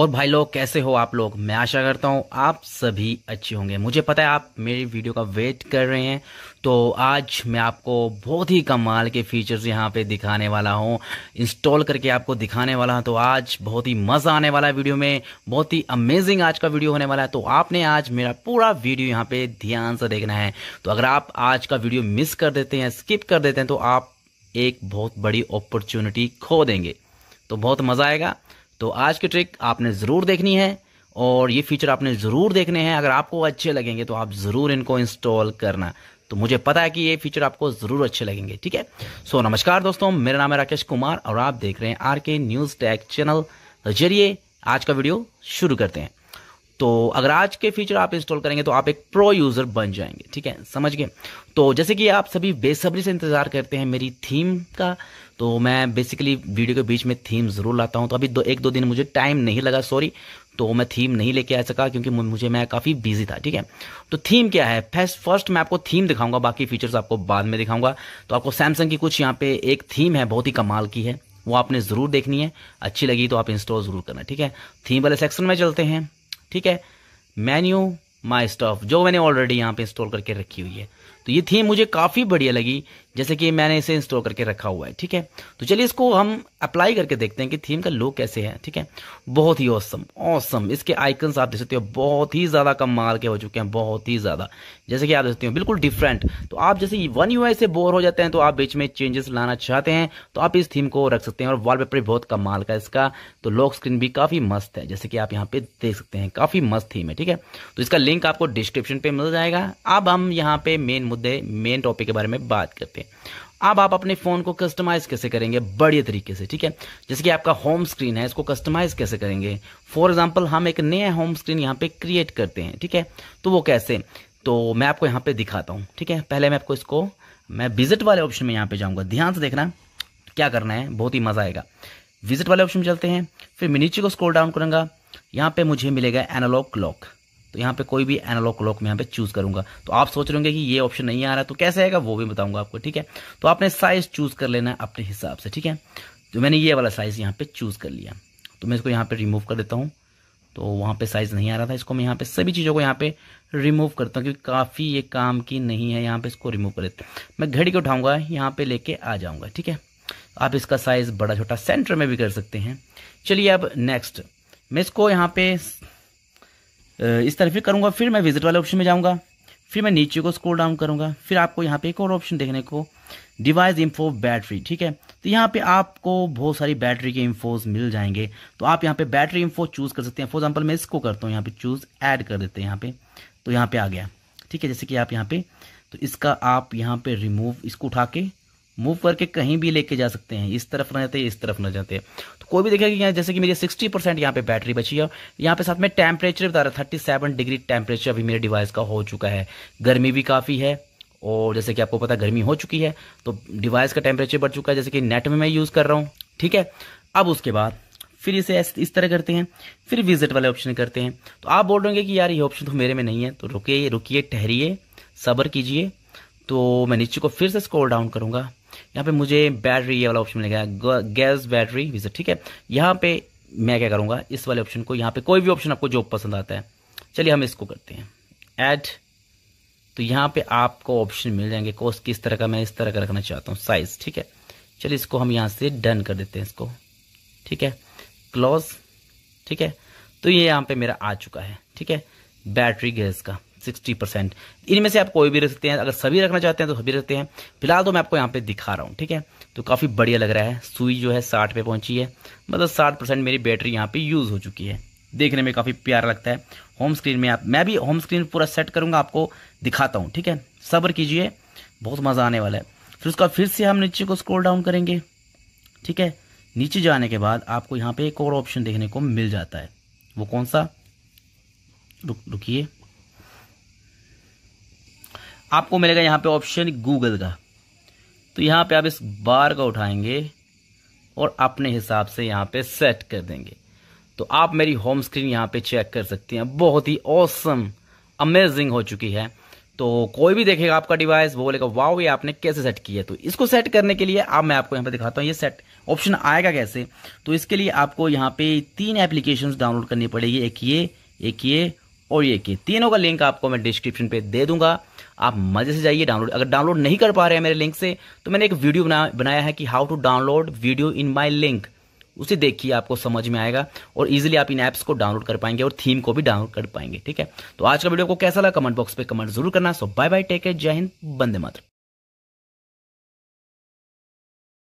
और भाई लोग कैसे हो आप लोग मैं आशा करता हूँ आप सभी अच्छे होंगे मुझे पता है आप मेरी वीडियो का वेट कर रहे हैं तो आज मैं आपको बहुत ही कमाल के फीचर्स यहाँ पे दिखाने वाला हूँ इंस्टॉल करके आपको दिखाने वाला हूँ तो आज बहुत ही मज़ा आने वाला है वीडियो में बहुत ही अमेजिंग आज का वीडियो होने वाला है तो आपने आज मेरा पूरा वीडियो यहाँ पे ध्यान से देखना है तो अगर आप आज का वीडियो मिस कर देते हैं स्किप कर देते हैं तो आप एक बहुत बड़ी अपॉर्चुनिटी खो देंगे तो बहुत मज़ा आएगा तो आज की ट्रिक आपने ज़रूर देखनी है और ये फीचर आपने ज़रूर देखने हैं अगर आपको अच्छे लगेंगे तो आप ज़रूर इनको इंस्टॉल करना तो मुझे पता है कि ये फीचर आपको ज़रूर अच्छे लगेंगे ठीक है सो नमस्कार दोस्तों मेरा नाम है राकेश कुमार और आप देख रहे हैं आर के न्यूज़ टैग चैनल जरिए आज का वीडियो शुरू करते हैं तो अगर आज के फीचर आप इंस्टॉल करेंगे तो आप एक प्रो यूज़र बन जाएंगे ठीक है समझ गए तो जैसे कि आप सभी बेसब्री से इंतज़ार करते हैं मेरी थीम का तो मैं बेसिकली वीडियो के बीच में थीम ज़रूर लाता हूँ तो अभी दो एक दो दिन मुझे टाइम नहीं लगा सॉरी तो मैं थीम नहीं लेके आ सका क्योंकि मुझे मैं काफ़ी बिजी था ठीक है तो थीम क्या है फर्स्ट फर्स्ट मैं आपको थीम दिखाऊंगा बाकी फीचर्स आपको बाद में दिखाऊंगा तो आपको सैमसंग की कुछ यहाँ पे एक थीम है बहुत ही कमाल की है वो आपने ज़रूर देखनी है अच्छी लगी तो आप इंस्टॉल ज़रूर करना ठीक है थीम वाले सेक्शन में चलते हैं ठीक है मैन्यू माई स्टॉफ जो मैंने ऑलरेडी यहाँ पे इंस्टॉल करके रखी हुई है तो ये थीम मुझे काफ़ी बढ़िया लगी जैसे कि मैंने इसे इंस्टॉल करके रखा हुआ है ठीक है तो चलिए इसको हम अप्लाई करके देखते हैं कि थीम का लुक कैसे है ठीक है बहुत ही औसम औसम इसके आइकन्स आप देख सकते हो बहुत ही ज़्यादा कम मार के हो चुके हैं बहुत ही ज़्यादा जैसे कि आप देख सकते हो बिल्कुल डिफरेंट तो आप जैसे वन यू से बोर हो जाते हैं तो आप बीच में चेंजेस लाना चाहते हैं तो आप इस थीम को रख सकते हैं और वॉल भी बहुत कम माल का इसका तो लॉक स्क्रीन भी काफ़ी मस्त है जैसे कि आप यहाँ पे देख सकते हैं काफ़ी मस्त थीम है ठीक है तो इसका लिंक आपको डिस्क्रिप्शन पे मिल जाएगा अब हम यहाँ पे मेन मुद्दे मेन टॉपिक के बारे में बात करते हैं अब आप अपने फ़ोन को कस्टमाइज़ कैसे करेंगे बढ़िया तरीके से ठीक है जैसे कि आपका होम स्क्रीन है इसको कस्टमाइज़ कैसे करेंगे फॉर एग्जाम्पल हम एक नया होम स्क्रीन यहाँ पे क्रिएट करते हैं ठीक है तो वो कैसे तो मैं आपको यहाँ पे दिखाता हूँ ठीक है पहले मैं आपको इसको मैं विजिट वाले ऑप्शन में यहाँ पे जाऊँगा ध्यान से देखना क्या करना है बहुत ही मज़ा आएगा विजिट वाले ऑप्शन में चलते हैं फिर मैं नीचे को स्क्रोल डाउन करूंगा यहाँ पे मुझे मिलेगा एनालॉग क्लॉक तो यहाँ पे कोई भी एनालॉग क्लॉक में यहाँ पे चूज करूंगा तो आप सोच रहे होंगे कि ये ऑप्शन नहीं आ रहा तो कैसे आएगा वो भी बताऊंगा आपको ठीक है तो आपने साइज चूज कर लेना है अपने हिसाब से ठीक है तो मैंने ये वाला साइज यहाँ पे चूज कर लिया तो मैं इसको यहाँ पे रिमूव कर देता हूँ तो वहाँ पे साइज नहीं आ रहा था इसको मैं यहाँ पे सभी चीज़ों को यहाँ पे रिमूव करता हूँ क्योंकि काफ़ी ये काम की नहीं है यहाँ पे इसको रिमूव कर देता मैं घड़ी को उठाऊंगा यहाँ पे लेके आ जाऊँगा ठीक है आप इसका साइज बड़ा छोटा सेंटर में भी कर सकते हैं चलिए अब नेक्स्ट मैं इसको यहाँ पे इस तरह फिर करूँगा फिर मैं विजिट वाले ऑप्शन में जाऊँगा फिर मैं नीचे को स्क्रोल डाउन करूँगा फिर आपको यहाँ पे एक और ऑप्शन देखने को डिवाइस इन्फो बैटरी ठीक है तो यहाँ पे आपको बहुत सारी बैटरी के इन्फोज मिल जाएंगे तो आप यहाँ पे बैटरी इन्फो चूज़ कर सकते हैं फॉर एग्जाम्पल मैं इसको करता हूँ यहाँ पे चूज़ ऐड कर देते हैं यहाँ पे तो यहाँ पे आ गया ठीक है जैसे कि आप यहाँ पे तो इसका आप यहाँ पे रिमूव इसको उठा के मूव करके कहीं भी लेके जा सकते हैं इस तरफ ना जाते इस तरफ ना जाते तो कोई भी देखेगा कि यहाँ जैसे कि मेरी 60 परसेंट यहाँ पे बैटरी बची है यहाँ पे साथ में टेम्परेचर बता रहा है थर्टी सेवन डिग्री टेम्परेचर अभी मेरे डिवाइस का हो चुका है गर्मी भी काफ़ी है और जैसे कि आपको पता गर्मी हो चुकी है तो डिवाइस का टेम्परेचर बढ़ चुका है जैसे कि नेट में मैं यूज़ कर रहा हूँ ठीक है अब उसके बाद फिर इसे इस तरह करते हैं फिर विजिट वाले ऑप्शन करते हैं तो आप बोल रहे कि यार ये ऑप्शन तो मेरे में नहीं है तो रुकिए रुकिए ठहरिए सब्र कीजिए तो मैं नीचे को फिर से स्क्रॉल डाउन करूँगा यहाँ पे मुझे बैटरी ये वाला ऑप्शन मिलेगा गैस बैटरी विजर ठीक है यहाँ पे मैं क्या करूँगा इस वाले ऑप्शन को यहाँ पे कोई भी ऑप्शन आपको जो पसंद आता है चलिए हम इसको करते हैं ऐड तो यहाँ पे आपको ऑप्शन मिल जाएंगे कोस किस तरह का मैं इस तरह का रखना चाहता हूँ साइज ठीक है चलिए इसको हम यहाँ से डन कर देते हैं इसको ठीक है क्लोज ठीक है तो ये यहाँ पे मेरा आ चुका है ठीक है बैटरी गैस का सिक्सटी परसेंट इनमें से आप कोई भी रख सकते हैं अगर सभी रखना चाहते हैं तो सभी रखते हैं फिलहाल तो मैं आपको यहाँ पे दिखा रहा हूँ ठीक है तो काफ़ी बढ़िया लग रहा है सुई जो है साठ पे पहुँची है मतलब साठ परसेंट मेरी बैटरी यहाँ पे यूज़ हो चुकी है देखने में काफ़ी प्यारा लगता है होम स्क्रीन में आप मैं भी होम स्क्रीन पूरा सेट करूँगा आपको दिखाता हूँ ठीक है सब्र कीजिए बहुत मज़ा आने वाला है फिर उसका फिर से हम नीचे को स्क्रोल डाउन करेंगे ठीक है नीचे जाने के बाद आपको यहाँ पे एक और ऑप्शन देखने को मिल जाता है वो कौन सा रुक रुकिए आपको मिलेगा यहाँ पे ऑप्शन गूगल का तो यहाँ पे आप इस बार का उठाएंगे और अपने हिसाब से यहाँ पे सेट कर देंगे तो आप मेरी होम स्क्रीन यहाँ पे चेक कर सकते हैं बहुत ही औसम अमेजिंग हो चुकी है तो कोई भी देखेगा आपका डिवाइस वो बोलेगा वाओ ये आपने कैसे सेट किया है तो इसको सेट करने के लिए अब मैं आपको यहाँ पे दिखाता हूँ ये सेट ऑप्शन आएगा कैसे तो इसके लिए आपको यहाँ पे तीन एप्लीकेशन डाउनलोड करनी पड़ेगी एक ये एक ये और ये की तीनों का लिंक आपको मैं डिस्क्रिप्शन पे दे दूंगा आप मज़े से जाइए डाउनलोड अगर डाउनलोड नहीं कर पा रहे हैं मेरे लिंक से तो मैंने एक वीडियो बना बनाया है कि how to download video in my link उसे देखिए आपको समझ में आएगा और इजीली आप इन ऐप्स को डाउनलोड कर पाएंगे और थीम को भी डाउनलोड कर पाएंगे ठीक है तो आज का वीडियो को कैसा लगा कमेंट बॉक्स पर कमेंट जरूर करना so bye bye take care जय हिंद बंदे मात्र